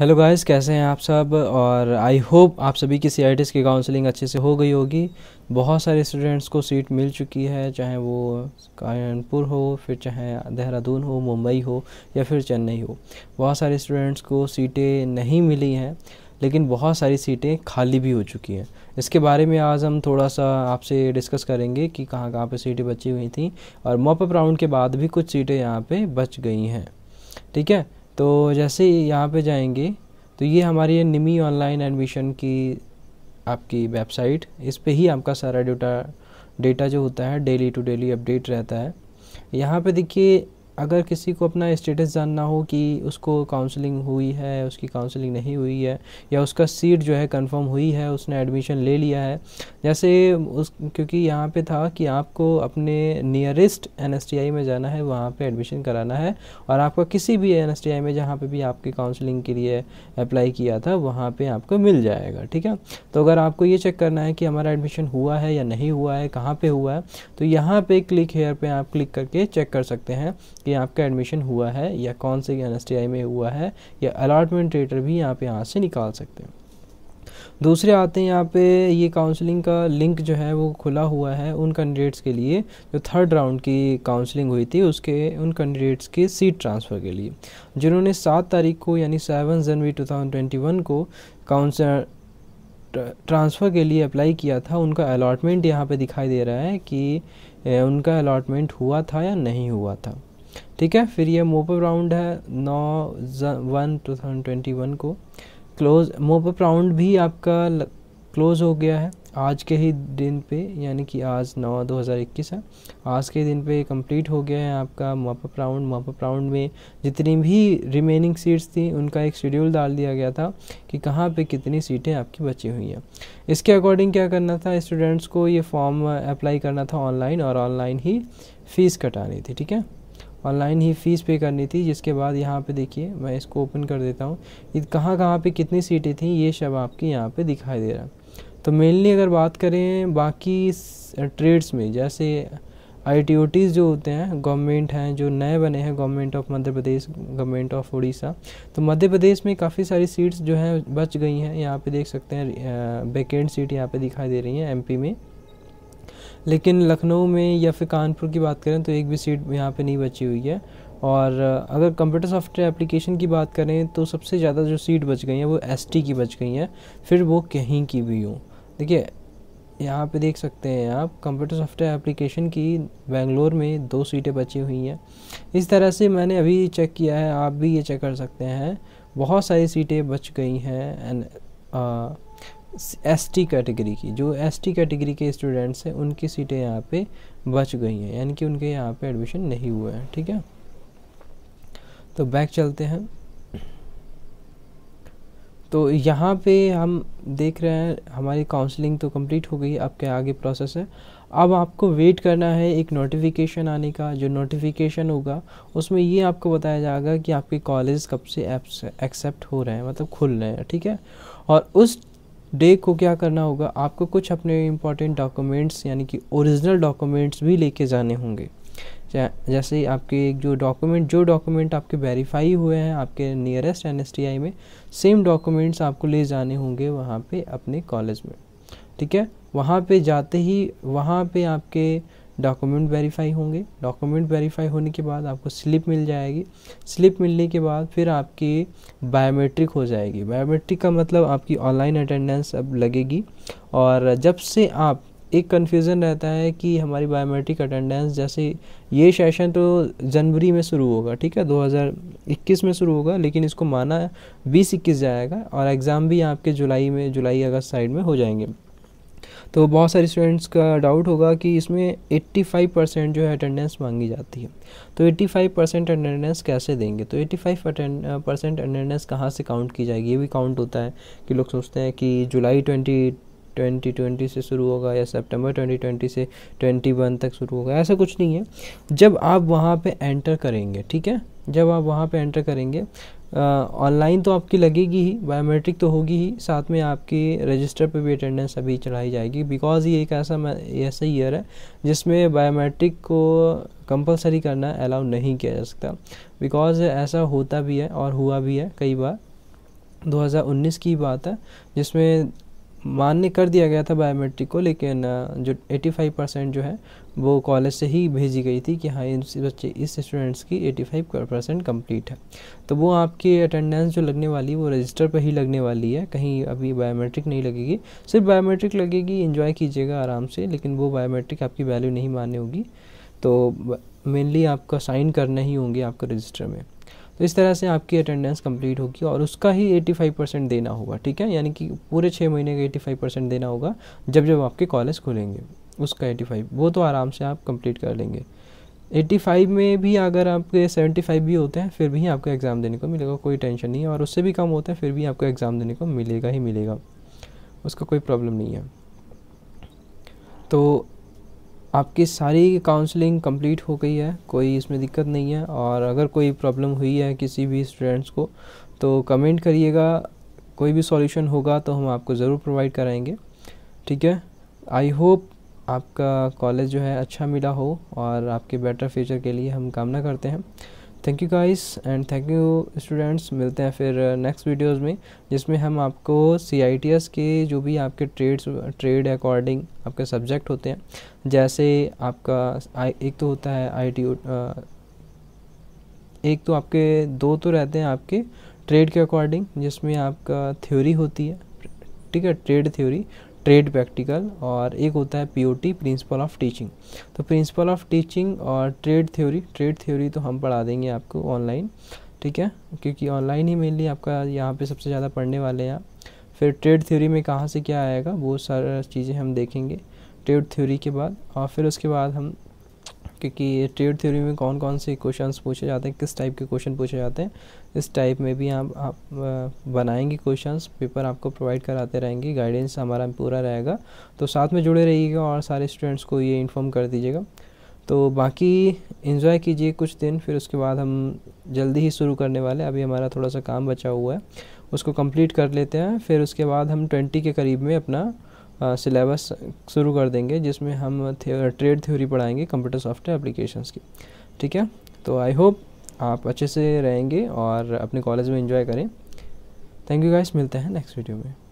hello guys कैसे हैं आप सब और आई होप आप सभी की सी की काउंसलिंग अच्छे से हो गई होगी बहुत सारे स्टूडेंट्स को सीट मिल चुकी है चाहे वो कानपुर हो फिर चाहे देहरादून हो मुंबई हो या फिर चेन्नई हो बहुत सारे स्टूडेंट्स को सीटें नहीं मिली हैं लेकिन बहुत सारी सीटें खाली भी हो चुकी हैं इसके बारे में आज हम थोड़ा सा आपसे डिस्कस करेंगे कि कहाँ कहाँ पर सीटें बची हुई थी और मॉपअप राउंड के बाद भी कुछ सीटें यहाँ पर बच गई हैं ठीक है तो जैसे यहाँ पे जाएंगे तो ये हमारी निमी ऑनलाइन एडमिशन की आपकी वेबसाइट इस पर ही आपका सारा डेटा डेटा जो होता है डेली टू डेली अपडेट रहता है यहाँ पे देखिए अगर किसी को अपना स्टेटस जानना हो कि उसको काउंसलिंग हुई है उसकी काउंसलिंग नहीं हुई है या उसका सीट जो है कंफर्म हुई है उसने एडमिशन ले लिया है जैसे उस क्योंकि यहाँ पे था कि आपको अपने नियरेस्ट एन में जाना है वहाँ पे एडमिशन कराना है और आपका किसी भी एन में जहाँ पे भी आपकी काउंसलिंग के लिए अप्लाई किया था वहाँ पर आपको मिल जाएगा ठीक है तो अगर आपको ये चेक करना है कि हमारा एडमिशन हुआ है या नहीं हुआ है कहाँ पर हुआ है तो यहाँ पर क्लिक हेयर पर आप क्लिक करके चेक कर सकते हैं कि आपका एडमिशन हुआ है या कौन से एन में हुआ है या अलाटमेंट रेटर भी आप यहाँ से निकाल सकते हैं दूसरे आते हैं यहाँ पे ये काउंसलिंग का लिंक जो है वो खुला हुआ है उन कैंडिडेट्स के लिए जो थर्ड राउंड की काउंसलिंग हुई थी उसके उन कैंडिडेट्स के सीट ट्रांसफ़र के लिए जिन्होंने सात तारीख को यानी सेवन जनवरी 2021 को काउंसल ट्रांसफ़र के लिए अप्लाई किया था उनका अलाटमेंट यहाँ पे दिखाई दे रहा है कि उनका अलाटमेंट हुआ था या नहीं हुआ था ठीक है फिर ये मोपअप राउंड है नौ one two thousand twenty one को क्लोज मोपअप राउंड भी आपका क्लोज हो गया है आज के ही दिन पे यानी कि आज नौ दो हज़ार इक्कीस है आज के दिन पे कंप्लीट हो गया है आपका मोप राउंड मोप राउंड में जितनी भी रिमेनिंग सीट्स थी उनका एक शेड्यूल डाल दिया गया था कि कहाँ पे कितनी सीटें आपकी बची हुई हैं इसके अकॉर्डिंग क्या करना था स्टूडेंट्स को ये फॉर्म अप्लाई करना था ऑनलाइन और ऑनलाइन ही फ़ीस कटानी थी ठीक है ऑनलाइन ही फ़ीस पे करनी थी जिसके बाद यहाँ पे देखिए मैं इसको ओपन कर देता हूँ कहाँ कहाँ पे कितनी सीटें थी ये सब आपकी यहाँ पे दिखाई दे रहा है तो मेनली अगर बात करें बाकी ट्रेड्स में जैसे आई जो होते हैं गवर्नमेंट हैं जो नए बने हैं government of Madhya Pradesh government of Orissa तो मध्य प्रदेश में काफ़ी सारी सीट्स जो हैं बच गई हैं यहाँ पे देख सकते हैं वेकेंट सीट यहाँ पे दिखाई दे रही हैं एमपी में लेकिन लखनऊ में या फिर कानपुर की बात करें तो एक भी सीट यहाँ पे नहीं बची हुई है और अगर कंप्यूटर सॉफ्टवेयर एप्लीकेशन की बात करें तो सबसे ज़्यादा जो सीट बच गई है वो एस की बच गई हैं फिर वो कहीं की भी हूँ देखिए यहाँ पे देख सकते हैं आप कंप्यूटर सॉफ्टवेयर एप्लीकेशन की बेंगलोर में दो सीटें बची हुई हैं इस तरह से मैंने अभी चेक किया है आप भी ये चेक कर सकते हैं बहुत सारी सीटें बच गई हैं एंड एसटी कैटेगरी की जो एसटी कैटेगरी के स्टूडेंट्स हैं उनकी सीटें यहाँ पे बच गई हैं यानी कि उनके यहाँ पे एडमिशन नहीं हुआ है ठीक है तो बैक चलते हैं तो यहाँ पे हम देख रहे हैं हमारी काउंसलिंग तो कंप्लीट हो गई आपके आगे प्रोसेस है अब आपको वेट करना है एक नोटिफिकेशन आने का जो नोटिफिकेशन होगा उसमें ये आपको बताया जाएगा कि आपके कॉलेज कब से एक्सेप्ट हो रहे हैं मतलब खुल रहे हैं ठीक है और उस डे को क्या करना होगा आपको कुछ अपने इम्पॉर्टेंट डॉक्यूमेंट्स यानी कि ओरिजिनल डॉक्यूमेंट्स भी लेके जाने होंगे जैसे आपके एक जो डॉक्यूमेंट जो डॉक्यूमेंट आपके वेरीफाई हुए हैं आपके नियरेस्ट एन में सेम डॉक्यूमेंट्स आपको ले जाने होंगे वहाँ पे अपने कॉलेज में ठीक है वहाँ पे जाते ही वहाँ पे आपके डॉक्यूमेंट वेरीफाई होंगे डॉक्यूमेंट वेरीफाई होने के बाद आपको स्लिप मिल जाएगी स्लिप मिलने के बाद फिर आपकी बायोमेट्रिक हो जाएगी बायोमेट्रिक का मतलब आपकी ऑनलाइन अटेंडेंस अब लगेगी और जब से आप एक कन्फ्यूज़न रहता है कि हमारी बायोमेट्रिक अटेंडेंस जैसे ये सेशन तो जनवरी में शुरू होगा ठीक है 2021 में शुरू होगा लेकिन इसको माना बीस इक्कीस जाएगा और एग्ज़ाम भी आपके जुलाई में जुलाई अगस्त साइड में हो जाएंगे तो बहुत सारे स्टूडेंट्स का डाउट होगा कि इसमें 85 परसेंट जो है अटेंडेंस मांगी जाती है तो 85 परसेंट अटेंडेंस कैसे देंगे तो 85 परसेंट अटेंडेंस कहाँ से काउंट की जाएगी ये भी काउंट होता है कि लोग सोचते हैं कि जुलाई ट्वेंटी 2020 से शुरू होगा या सितंबर 2020 से 21 तक शुरू होगा ऐसा कुछ नहीं है जब आप वहाँ पर एंटर करेंगे ठीक है जब आप वहाँ पर एंटर करेंगे ऑनलाइन तो आपकी लगेगी ही बायोमेट्रिक तो होगी ही साथ में आपकी रजिस्टर पे भी अटेंडेंस अभी चढ़ाई जाएगी बिकॉज़ ये एक ऐसा ऐसा ईयर है जिसमें बायोमेट्रिक को कंपलसरी करना अलाउ नहीं किया जा सकता बिकॉज़ ऐसा होता भी है और हुआ भी है कई बार 2019 की बात है जिसमें मान्य कर दिया गया था बायोमेट्रिक को लेकिन जो 85 परसेंट जो है वो कॉलेज से ही भेजी गई थी कि हाँ इस बच्चे इस स्टूडेंट्स की 85 परसेंट कम्प्लीट है तो वो आपकी अटेंडेंस जो लगने वाली है वो रजिस्टर पर ही लगने वाली है कहीं अभी बायोमेट्रिक नहीं लगेगी सिर्फ बायोमेट्रिक लगेगी इन्जॉय कीजिएगा आराम से लेकिन वो बायोमेट्रिक आपकी वैल्यू नहीं मान्य होगी तो मेनली आपका साइन करना ही होंगे आपको रजिस्टर में तो इस तरह से आपकी अटेंडेंस कंप्लीट होगी और उसका ही 85 परसेंट देना होगा ठीक है यानी कि पूरे छः महीने का 85 परसेंट देना होगा जब जब आपके कॉलेज खुलेंगे उसका 85 वो तो आराम से आप कंप्लीट कर लेंगे 85 में भी अगर आपके 75 भी होते हैं फिर भी आपको एग्ज़ाम देने को मिलेगा कोई टेंशन नहीं है और उससे भी कम होता है फिर भी आपको एग्ज़ाम देने को मिलेगा ही मिलेगा उसका कोई प्रॉब्लम नहीं है तो आपकी सारी काउंसलिंग कंप्लीट हो गई है कोई इसमें दिक्कत नहीं है और अगर कोई प्रॉब्लम हुई है किसी भी स्टूडेंट्स को तो कमेंट करिएगा कोई भी सॉल्यूशन होगा तो हम आपको ज़रूर प्रोवाइड कराएंगे ठीक है आई होप आपका कॉलेज जो है अच्छा मिला हो और आपके बेटर फ्यूचर के लिए हम कामना करते हैं thank you guys and thank you students मिलते हैं फिर नेक्स्ट uh, वीडियोस में जिसमें हम आपको सी के जो भी आपके ट्रेड्स ट्रेड अकॉर्डिंग आपके सब्जेक्ट होते हैं जैसे आपका एक तो होता है आई uh, एक तो आपके दो तो रहते हैं आपके ट्रेड के अकॉर्डिंग जिसमें आपका थ्योरी होती है ठीक है ट्रेड थ्योरी ट्रेड प्रैक्टिकल और एक होता है पीओटी प्रिंसिपल ऑफ टीचिंग तो प्रिंसिपल ऑफ टीचिंग और ट्रेड थ्योरी ट्रेड थ्योरी तो हम पढ़ा देंगे आपको ऑनलाइन ठीक है क्योंकि ऑनलाइन ही मेनली आपका यहाँ पे सबसे ज़्यादा पढ़ने वाले हैं आप फिर ट्रेड थ्योरी में कहाँ से क्या आएगा वो सारा चीज़ें हम देखेंगे ट्रेड थ्योरी के बाद और फिर उसके बाद हम क्योंकि ट्रेड थ्योरी में कौन कौन से क्वेश्चन पूछे जाते हैं किस टाइप के क्वेश्चन पूछे जाते हैं इस टाइप में भी आप, आप बनाएंगे क्वेश्चन पेपर आपको प्रोवाइड कराते रहेंगे गाइडेंस हमारा पूरा रहेगा तो साथ में जुड़े रहिएगा और सारे स्टूडेंट्स को ये इन्फॉर्म कर दीजिएगा तो बाकी इन्जॉय कीजिए कुछ दिन फिर उसके बाद हम जल्दी ही शुरू करने वाले अभी हमारा थोड़ा सा काम बचा हुआ है उसको कंप्लीट कर लेते हैं फिर उसके बाद हम ट्वेंटी के करीब में अपना सिलेबस शुरू कर देंगे जिसमें हम ट्रेड थ्योरी पढ़ाएंगे कंप्यूटर सॉफ्टवेयर एप्लीकेशंस की ठीक है तो आई होप आप अच्छे से रहेंगे और अपने कॉलेज में इंजॉय करें थैंक यू गाइस मिलते हैं नेक्स्ट वीडियो में